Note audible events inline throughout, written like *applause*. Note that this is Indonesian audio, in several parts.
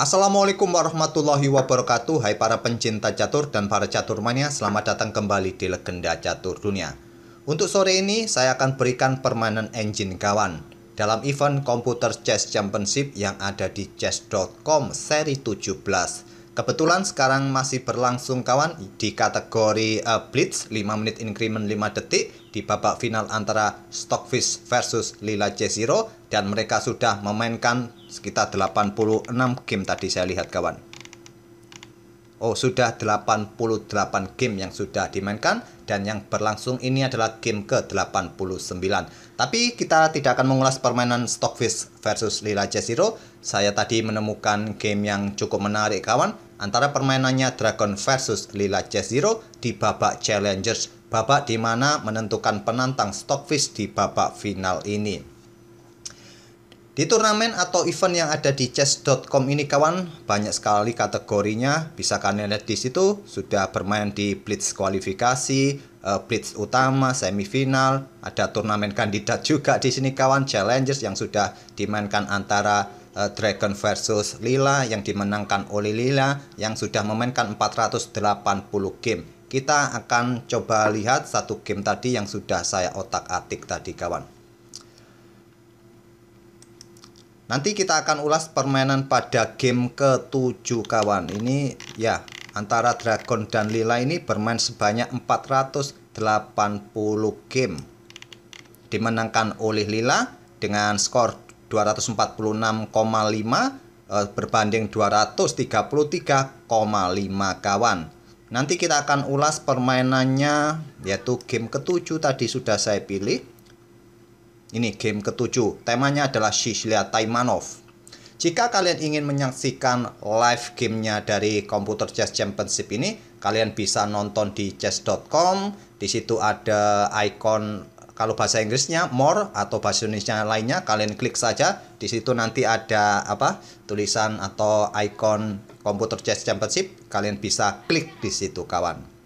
Assalamualaikum warahmatullahi wabarakatuh Hai para pencinta catur dan para catur mania Selamat datang kembali di Legenda Catur Dunia Untuk sore ini saya akan berikan permainan engine kawan Dalam event komputer Chess Championship yang ada di chess.com seri 17 Kebetulan sekarang masih berlangsung kawan di kategori uh, blitz 5 menit increment 5 detik di babak final antara Stockfish versus Lila J0 dan mereka sudah memainkan sekitar 86 game tadi saya lihat kawan. Oh, sudah 88 game yang sudah dimainkan dan yang berlangsung ini adalah game ke-89. Tapi kita tidak akan mengulas permainan Stockfish versus Lila Jezero. Saya tadi menemukan game yang cukup menarik kawan antara permainannya Dragon versus Lila Jezero di babak Challengers, babak di mana menentukan penantang Stockfish di babak final ini. Di turnamen atau event yang ada di chess.com ini kawan, banyak sekali kategorinya. Bisa kalian lihat di situ, sudah bermain di blitz kualifikasi, eh, blitz utama, semifinal, ada turnamen kandidat juga di sini kawan, challengers yang sudah dimainkan antara eh, Dragon versus Lila yang dimenangkan oleh Lila yang sudah memainkan 480 game. Kita akan coba lihat satu game tadi yang sudah saya otak-atik tadi kawan. Nanti kita akan ulas permainan pada game ke-7 kawan. Ini ya, antara Dragon dan Lila ini bermain sebanyak 480 game. Dimenangkan oleh Lila dengan skor 246,5 eh, berbanding 233,5 kawan. Nanti kita akan ulas permainannya yaitu game ketujuh tadi sudah saya pilih. Ini game ketujuh, temanya adalah Shishlia Taimanov. Jika kalian ingin menyaksikan live gamenya dari komputer Chess Championship ini, kalian bisa nonton di chess.com. Di situ ada icon kalau bahasa Inggrisnya more atau bahasa Indonesia lainnya kalian klik saja. Di situ nanti ada apa? tulisan atau icon komputer Chess Championship, kalian bisa klik di situ kawan.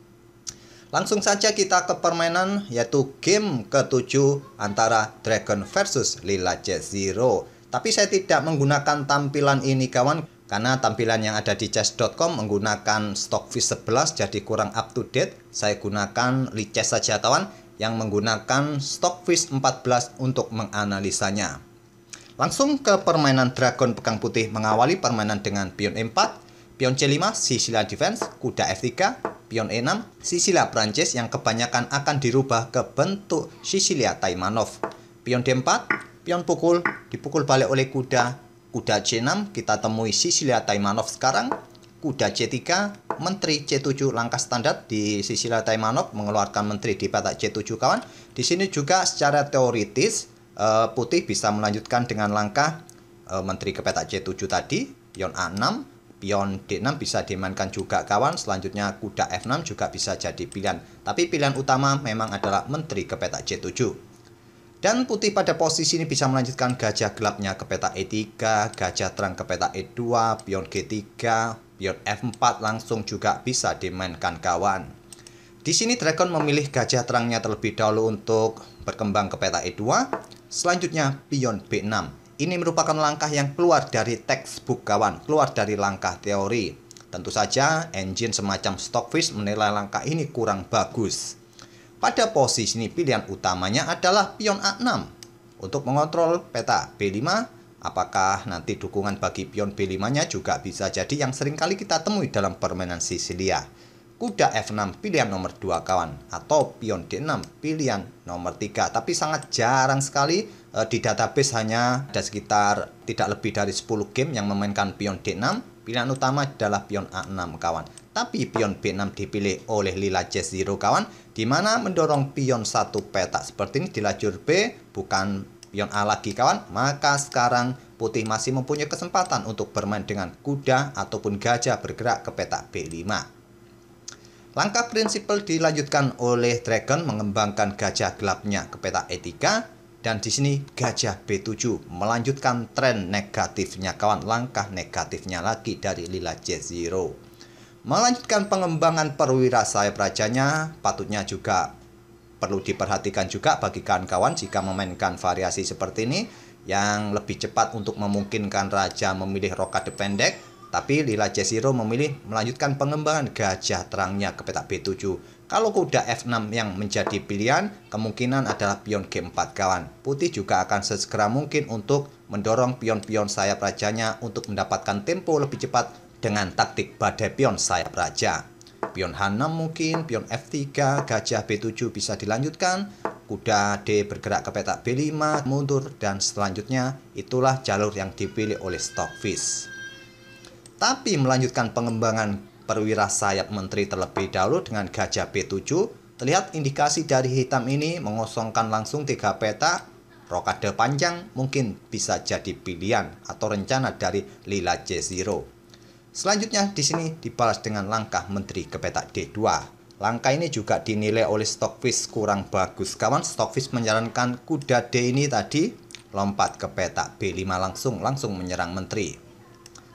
Langsung saja kita ke permainan yaitu game ketujuh antara Dragon versus Lila Chess Zero. Tapi saya tidak menggunakan tampilan ini kawan karena tampilan yang ada di chess.com menggunakan Stockfish 11 jadi kurang up to date. Saya gunakan Lichess saja kawan yang menggunakan Stockfish 14 untuk menganalisanya. Langsung ke permainan Dragon Pegang Putih mengawali permainan dengan pion 4 Pion C5 Sisila defense, kuda F3, pion E6, Sisila Prancis yang kebanyakan akan dirubah ke bentuk Sisilia Taimanov. Pion D4, pion pukul dipukul balik oleh kuda. Kuda C6 kita temui Sisilia Taimanov sekarang. Kuda C3, menteri C7 langkah standar di Sisilia Taimanov mengeluarkan menteri di patak C7 kawan. Di sini juga secara teoritis eh, putih bisa melanjutkan dengan langkah eh, menteri ke petak C7 tadi, pion A6, pion D6 bisa dimainkan juga kawan, selanjutnya kuda F6 juga bisa jadi pilihan. Tapi pilihan utama memang adalah menteri ke petak C7. Dan putih pada posisi ini bisa melanjutkan gajah gelapnya ke petak E3, gajah terang ke petak E2, pion G3, pion F4 langsung juga bisa dimainkan kawan. Di sini dragon memilih gajah terangnya terlebih dahulu untuk berkembang ke peta E2, selanjutnya pion B6 ini merupakan langkah yang keluar dari textbook kawan, keluar dari langkah teori. Tentu saja, engine semacam Stockfish menilai langkah ini kurang bagus. Pada posisi ini pilihan utamanya adalah pion A6 untuk mengontrol peta B5. Apakah nanti dukungan bagi pion B5-nya juga bisa jadi yang seringkali kita temui dalam permainan Sicilia kuda F6 pilihan nomor 2 kawan atau pion D6 pilihan nomor 3 tapi sangat jarang sekali e, di database hanya ada sekitar tidak lebih dari 10 game yang memainkan pion D6 pilihan utama adalah pion A6 kawan tapi pion B6 dipilih oleh Lila C0 kawan dimana mendorong pion satu petak seperti ini di lajur B bukan pion A lagi kawan maka sekarang putih masih mempunyai kesempatan untuk bermain dengan kuda ataupun gajah bergerak ke petak B5 Langkah prinsipal dilanjutkan oleh Dragon mengembangkan gajah gelapnya ke peta etika dan di sini gajah B7 melanjutkan tren negatifnya kawan langkah negatifnya lagi dari Lila J0. Melanjutkan pengembangan perwira saya rajanya patutnya juga perlu diperhatikan juga bagi kawan-kawan jika memainkan variasi seperti ini yang lebih cepat untuk memungkinkan raja memilih rokade pendek tapi Lila Cesiro memilih melanjutkan pengembangan gajah terangnya ke petak B7. Kalau kuda F6 yang menjadi pilihan, kemungkinan adalah pion G4 kawan. Putih juga akan sesegera mungkin untuk mendorong pion-pion sayap rajanya untuk mendapatkan tempo lebih cepat dengan taktik badai pion sayap raja. Pion H6 mungkin, pion F3, gajah B7 bisa dilanjutkan, kuda D bergerak ke petak B5, mundur, dan selanjutnya itulah jalur yang dipilih oleh Stockfish tapi melanjutkan pengembangan perwira sayap menteri terlebih dahulu dengan gajah B7, terlihat indikasi dari hitam ini mengosongkan langsung tiga peta rokade panjang mungkin bisa jadi pilihan atau rencana dari Lila C0. Selanjutnya di sini dibalas dengan langkah menteri ke peta D2. Langkah ini juga dinilai oleh Stockfish kurang bagus. Kawan Stockfish menyarankan kuda D ini tadi lompat ke peta B5 langsung langsung menyerang menteri.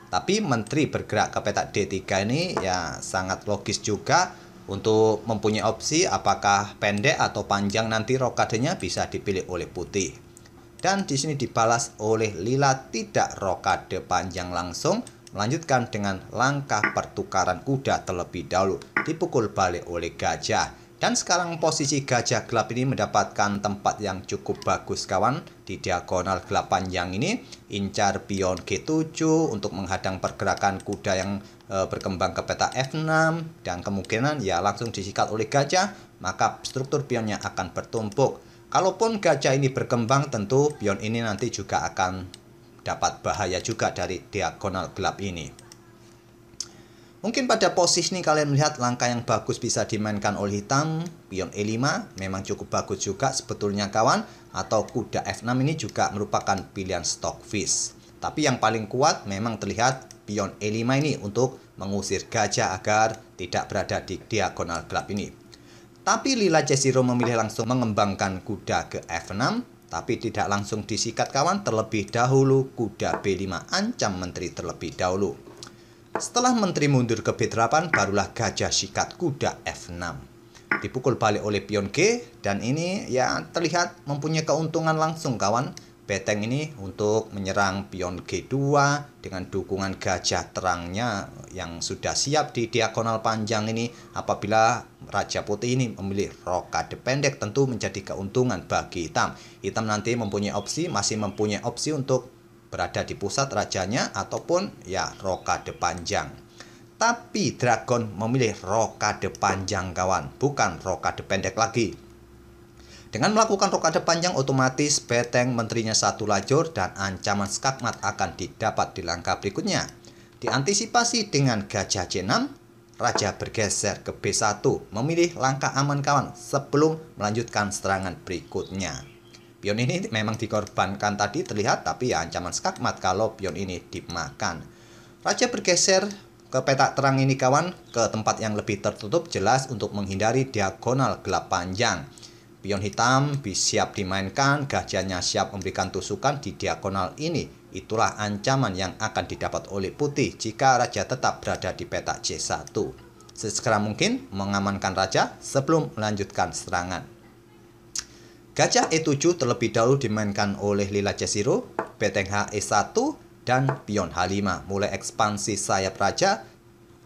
Tapi menteri bergerak ke petak D3 ini ya sangat logis juga untuk mempunyai opsi apakah pendek atau panjang nanti rokadenya bisa dipilih oleh putih. Dan di sini dibalas oleh lila tidak rokade panjang langsung, melanjutkan dengan langkah pertukaran kuda terlebih dahulu dipukul balik oleh gajah dan sekarang posisi gajah gelap ini mendapatkan tempat yang cukup bagus kawan Di diagonal gelap panjang ini Incar pion G7 untuk menghadang pergerakan kuda yang e, berkembang ke peta F6 Dan kemungkinan ya langsung disikat oleh gajah Maka struktur pionnya akan bertumpuk Kalaupun gajah ini berkembang tentu pion ini nanti juga akan dapat bahaya juga dari diagonal gelap ini Mungkin pada posisi ini kalian melihat langkah yang bagus bisa dimainkan oleh hitam, pion E5 memang cukup bagus juga sebetulnya kawan, atau kuda F6 ini juga merupakan pilihan stockfish. Tapi yang paling kuat memang terlihat pion E5 ini untuk mengusir gajah agar tidak berada di diagonal gelap ini. Tapi Lila Jeziro memilih langsung mengembangkan kuda ke F6, tapi tidak langsung disikat kawan terlebih dahulu kuda B5 ancam menteri terlebih dahulu. Setelah menteri mundur ke B8, barulah gajah sikat kuda F6. Dipukul balik oleh pion G, dan ini ya terlihat mempunyai keuntungan langsung kawan. Beteng ini untuk menyerang pion G2 dengan dukungan gajah terangnya yang sudah siap di diagonal panjang ini apabila Raja Putih ini memilih rokade pendek tentu menjadi keuntungan bagi hitam. Hitam nanti mempunyai opsi, masih mempunyai opsi untuk berada di pusat rajanya ataupun ya Rokade Panjang. Tapi Dragon memilih Rokade Panjang kawan, bukan Rokade Pendek lagi. Dengan melakukan rokade panjang otomatis beteng menterinya satu lajur dan ancaman skakmat akan didapat di langkah berikutnya. Diantisipasi dengan gajah C6, Raja bergeser ke B1 memilih langkah aman kawan sebelum melanjutkan serangan berikutnya. Pion ini memang dikorbankan tadi terlihat tapi ya ancaman skakmat kalau pion ini dimakan. Raja bergeser ke petak terang ini kawan ke tempat yang lebih tertutup jelas untuk menghindari diagonal gelap panjang. Pion hitam siap dimainkan, gajahnya siap memberikan tusukan di diagonal ini. Itulah ancaman yang akan didapat oleh putih jika raja tetap berada di petak C1. Sesegera mungkin mengamankan raja sebelum melanjutkan serangan. Gajah E7 terlebih dahulu dimainkan oleh Lila Cesiro, Beteng e 1 dan Pion H5 mulai ekspansi sayap raja,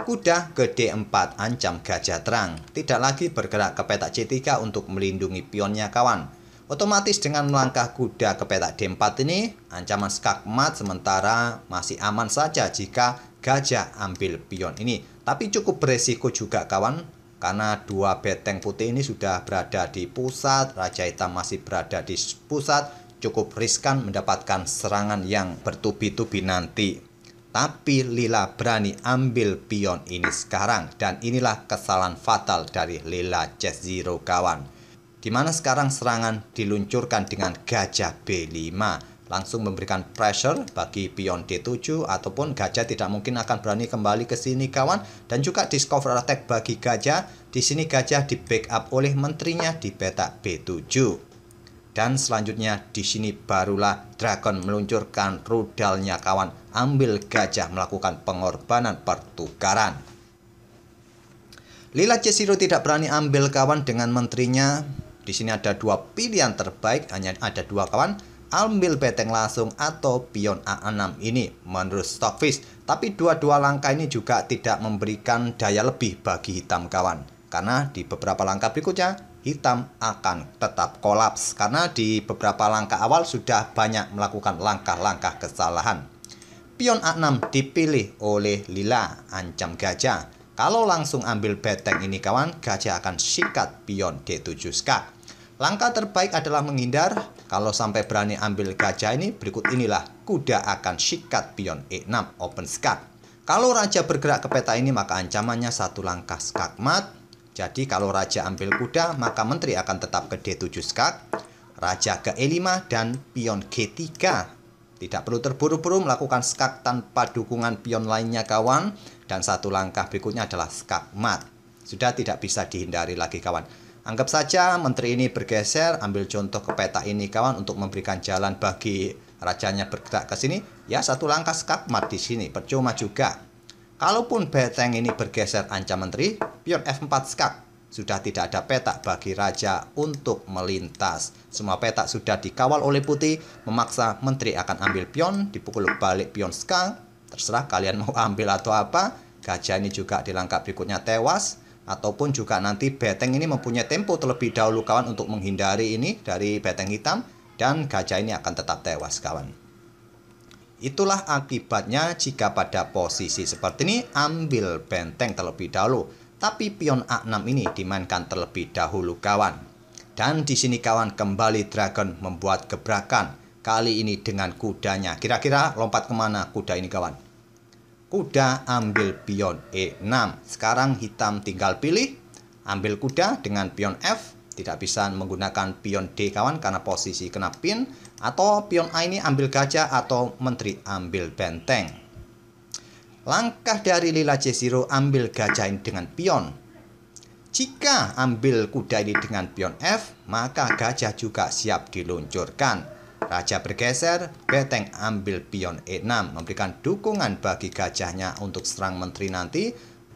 kuda ke D4 ancam gajah terang, tidak lagi bergerak ke petak C3 untuk melindungi pionnya kawan. Otomatis dengan melangkah kuda ke petak D4 ini, ancaman skakmat sementara masih aman saja jika gajah ambil pion ini. Tapi cukup beresiko juga kawan, karena dua beteng putih ini sudah berada di pusat, Raja Hitam masih berada di pusat, cukup riskan mendapatkan serangan yang bertubi-tubi nanti. Tapi Lila berani ambil pion ini sekarang dan inilah kesalahan fatal dari Lila Chess Zero kawan. Dimana sekarang serangan diluncurkan dengan gajah B5 langsung memberikan pressure bagi pion D7 ataupun gajah tidak mungkin akan berani kembali ke sini kawan dan juga discover attack bagi gajah di sini gajah di backup oleh menterinya di petak B7 dan selanjutnya di sini barulah Dragon meluncurkan rudalnya kawan ambil gajah melakukan pengorbanan pertukaran. Lila C0 tidak berani ambil kawan dengan menterinya. Di sini ada dua pilihan terbaik, hanya ada dua kawan ambil beteng langsung atau pion A6 ini menurut Stockfish. Tapi dua-dua langkah ini juga tidak memberikan daya lebih bagi hitam kawan. Karena di beberapa langkah berikutnya, hitam akan tetap kolaps karena di beberapa langkah awal sudah banyak melakukan langkah-langkah kesalahan. Pion A6 dipilih oleh Lila, ancam gajah. Kalau langsung ambil beteng ini kawan, gajah akan sikat pion D7 skak. Langkah terbaik adalah menghindar. Kalau sampai berani ambil gajah ini, berikut inilah kuda akan sikat pion E6 open skat. Kalau raja bergerak ke peta ini maka ancamannya satu langkah skak mat. Jadi kalau raja ambil kuda maka menteri akan tetap ke D7 skak, raja ke E5 dan pion G3. Tidak perlu terburu-buru melakukan skak tanpa dukungan pion lainnya kawan dan satu langkah berikutnya adalah skak mat. Sudah tidak bisa dihindari lagi kawan. Anggap saja menteri ini bergeser, ambil contoh ke peta ini kawan untuk memberikan jalan bagi rajanya bergerak ke sini, ya satu langkah skakmat di sini, percuma juga. Kalaupun beteng ini bergeser ancam menteri, pion F4 skak, sudah tidak ada peta bagi raja untuk melintas. Semua peta sudah dikawal oleh putih, memaksa menteri akan ambil pion, dipukul balik pion skak, terserah kalian mau ambil atau apa, gajah ini juga di langkah berikutnya tewas, ataupun juga nanti beteng ini mempunyai tempo terlebih dahulu kawan untuk menghindari ini dari beteng hitam dan gajah ini akan tetap tewas kawan. Itulah akibatnya jika pada posisi seperti ini ambil benteng terlebih dahulu tapi pion A6 ini dimainkan terlebih dahulu kawan. Dan di sini kawan kembali Dragon membuat gebrakan kali ini dengan kudanya. Kira-kira lompat kemana kuda ini kawan? Kuda ambil pion E6. Sekarang hitam tinggal pilih. Ambil kuda dengan pion F. Tidak bisa menggunakan pion D kawan karena posisi kena pin. Atau pion A ini ambil gajah atau menteri ambil benteng. Langkah dari lila C0 ambil gajah ini dengan pion. Jika ambil kuda ini dengan pion F, maka gajah juga siap diluncurkan. Raja bergeser, Beteng ambil pion E6, memberikan dukungan bagi gajahnya untuk serang menteri nanti.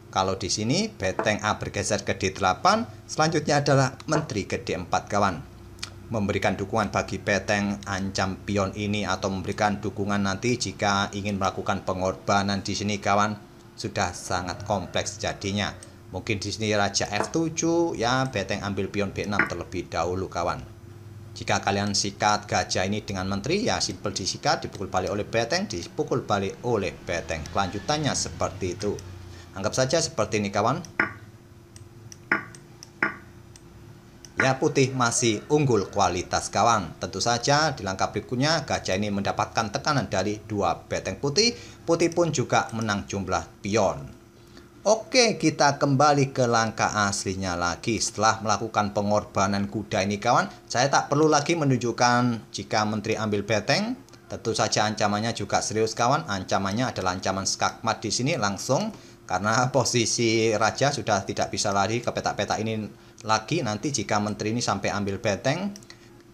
Kalau di sini, Beteng A bergeser ke D8, selanjutnya adalah menteri ke D4 kawan. Memberikan dukungan bagi Beteng ancam pion ini atau memberikan dukungan nanti jika ingin melakukan pengorbanan di sini kawan. Sudah sangat kompleks jadinya. Mungkin di sini Raja F7, ya Beteng ambil pion B6 terlebih dahulu kawan. Jika kalian sikat gajah ini dengan menteri, ya simple disikat, dipukul balik oleh beteng, dipukul balik oleh beteng. Kelanjutannya seperti itu. Anggap saja seperti ini kawan. Ya putih masih unggul kualitas kawan. Tentu saja di langkah berikutnya gajah ini mendapatkan tekanan dari dua beteng putih. Putih pun juga menang jumlah pion. Oke, kita kembali ke langkah aslinya lagi. Setelah melakukan pengorbanan kuda ini kawan, saya tak perlu lagi menunjukkan jika menteri ambil beteng. Tentu saja ancamannya juga serius kawan. Ancamannya adalah ancaman skakmat di sini langsung karena *laughs* posisi raja sudah tidak bisa lari ke petak-petak ini lagi nanti jika menteri ini sampai ambil beteng.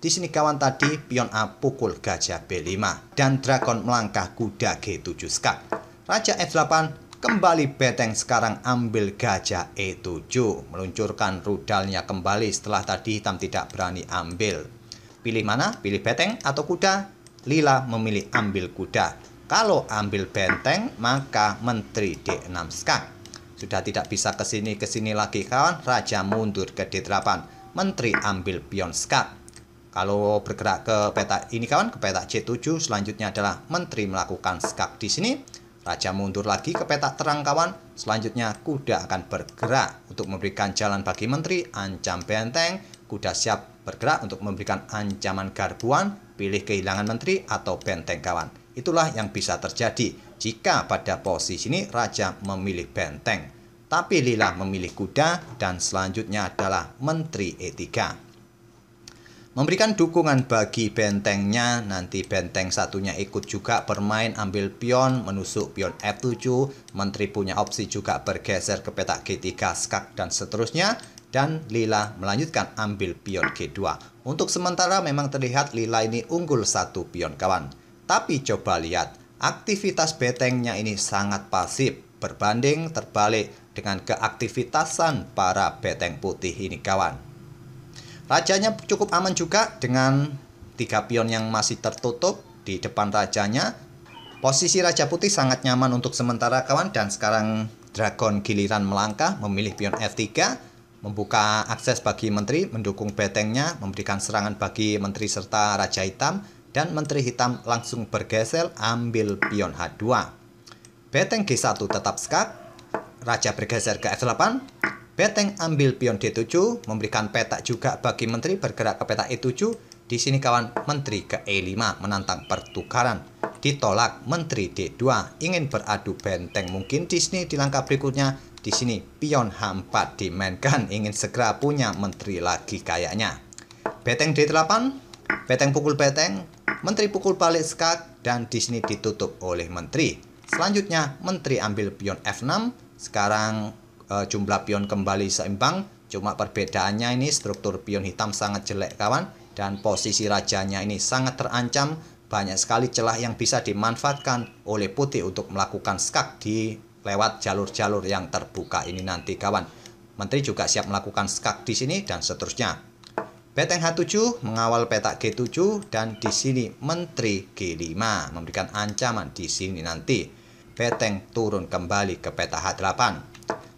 Di sini kawan tadi pion A pukul gajah B5 dan dragon melangkah kuda G7 skak. Raja F8 Kembali Beteng sekarang ambil gajah E7, meluncurkan rudalnya kembali setelah tadi hitam tidak berani ambil. Pilih mana? Pilih Beteng atau kuda? Lila memilih ambil kuda. Kalau ambil benteng, maka menteri D6 skak. Sudah tidak bisa ke sini ke sini lagi kawan, raja mundur ke D8. Menteri ambil pion skak. Kalau bergerak ke peta ini kawan, ke peta C7 selanjutnya adalah menteri melakukan skak di sini Raja mundur lagi ke petak terang kawan, selanjutnya kuda akan bergerak untuk memberikan jalan bagi menteri, ancam benteng, kuda siap bergerak untuk memberikan ancaman garbuan, pilih kehilangan menteri atau benteng kawan. Itulah yang bisa terjadi jika pada posisi ini raja memilih benteng. Tapi Lila memilih kuda dan selanjutnya adalah menteri E3 memberikan dukungan bagi bentengnya. Nanti benteng satunya ikut juga bermain ambil pion, menusuk pion F7. Menteri punya opsi juga bergeser ke petak G3, skak, dan seterusnya. Dan Lila melanjutkan ambil pion G2. Untuk sementara memang terlihat Lila ini unggul satu pion kawan. Tapi coba lihat, aktivitas bentengnya ini sangat pasif berbanding terbalik dengan keaktivitasan para beteng putih ini kawan. Rajanya cukup aman juga dengan tiga pion yang masih tertutup di depan rajanya. Posisi Raja Putih sangat nyaman untuk sementara kawan dan sekarang Dragon giliran melangkah memilih pion F3 membuka akses bagi menteri, mendukung betengnya, memberikan serangan bagi menteri serta Raja Hitam dan menteri hitam langsung bergeser ambil pion H2. Beteng G1 tetap skak, Raja bergeser ke F8, Beteng ambil pion D7, memberikan petak juga bagi menteri bergerak ke petak E7. Di sini kawan menteri ke E5 menantang pertukaran. Ditolak menteri D2 ingin beradu benteng mungkin di sini di langkah berikutnya di sini pion H4 dimainkan ingin segera punya menteri lagi kayaknya. Beteng D8, beteng pukul beteng, menteri pukul balik skak dan di sini ditutup oleh menteri. Selanjutnya menteri ambil pion F6. Sekarang Eh, jumlah pion kembali seimbang cuma perbedaannya ini struktur pion hitam sangat jelek kawan dan posisi rajanya ini sangat terancam banyak sekali celah yang bisa dimanfaatkan oleh putih untuk melakukan skak di lewat jalur-jalur yang terbuka ini nanti kawan menteri juga siap melakukan skak di sini dan seterusnya Beteng H7 mengawal petak G7 dan di sini menteri G5 memberikan ancaman di sini nanti. Beteng turun kembali ke petak H8.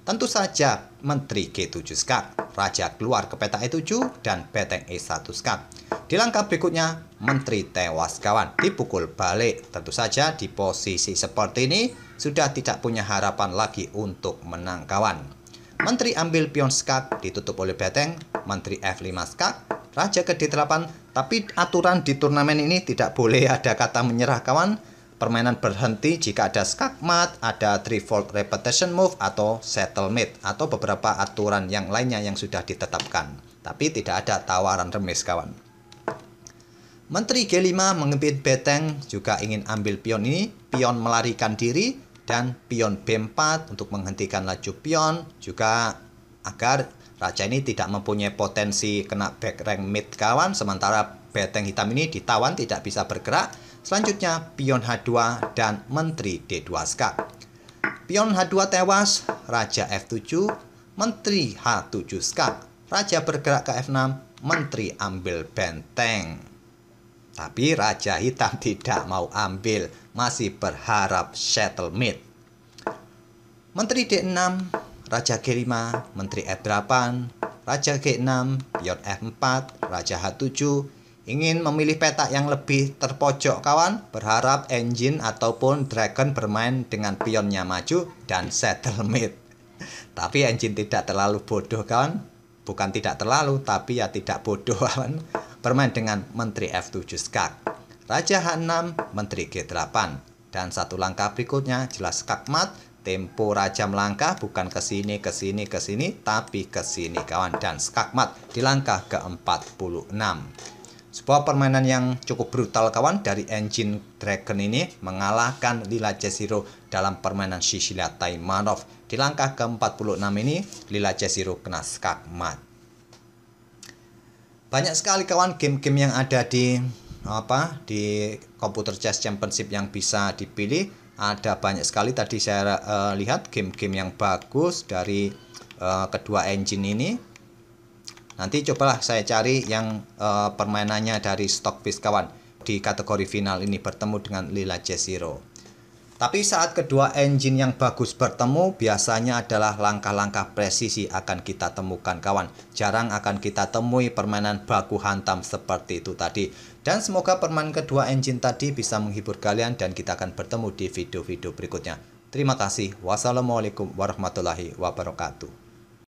Tentu saja Menteri G7 SKAT, Raja keluar ke peta E7 dan Beteng E1 SKAT. Di langkah berikutnya, Menteri tewas kawan dipukul balik. Tentu saja di posisi seperti ini sudah tidak punya harapan lagi untuk menang kawan. Menteri ambil pion skak, ditutup oleh Beteng, Menteri F5 skak, Raja ke D8, tapi aturan di turnamen ini tidak boleh ada kata menyerah kawan, Permainan berhenti jika ada skakmat, ada threefold repetition move atau settlement atau beberapa aturan yang lainnya yang sudah ditetapkan. Tapi tidak ada tawaran remis kawan. Menteri G5 mengempit Beteng juga ingin ambil pion ini, pion melarikan diri dan pion B4 untuk menghentikan laju pion juga agar raja ini tidak mempunyai potensi kena back rank mid kawan sementara Beteng hitam ini ditawan tidak bisa bergerak Selanjutnya pion H2 dan menteri D2 skak. Pion H2 tewas, raja F7, menteri H7 skak. Raja bergerak ke F6, menteri ambil benteng. Tapi raja hitam *laughs* tidak mau ambil, masih berharap settlement. Menteri D6, raja G5, menteri F8, raja G6, pion F4, raja H7, Ingin memilih petak yang lebih terpojok kawan? Berharap engine ataupun dragon bermain dengan pionnya maju dan settlement. Tapi engine tidak terlalu bodoh kawan. Bukan tidak terlalu, tapi ya tidak bodoh *laughs* kawan. Bermain dengan menteri F7 skak. Raja H6, menteri G8. Dan satu langkah berikutnya jelas skakmat mat, tempo raja melangkah bukan ke sini ke sini ke sini tapi ke sini kawan dan skakmat di langkah ke-46. Sebuah permainan yang cukup brutal kawan dari Engine Dragon ini mengalahkan Lila Jezero dalam permainan Shishila Taimanov. Di langkah ke-46 ini, Lila Jezero kena skak mat. Banyak sekali kawan game-game yang ada di apa di komputer chess championship yang bisa dipilih ada banyak sekali tadi saya uh, lihat game-game yang bagus dari uh, kedua engine ini Nanti cobalah saya cari yang uh, permainannya dari Stockfish kawan di kategori final ini bertemu dengan Lila Jeziro. Tapi saat kedua engine yang bagus bertemu biasanya adalah langkah-langkah presisi akan kita temukan kawan. Jarang akan kita temui permainan baku hantam seperti itu tadi. Dan semoga permainan kedua engine tadi bisa menghibur kalian dan kita akan bertemu di video-video berikutnya. Terima kasih. Wassalamualaikum warahmatullahi wabarakatuh.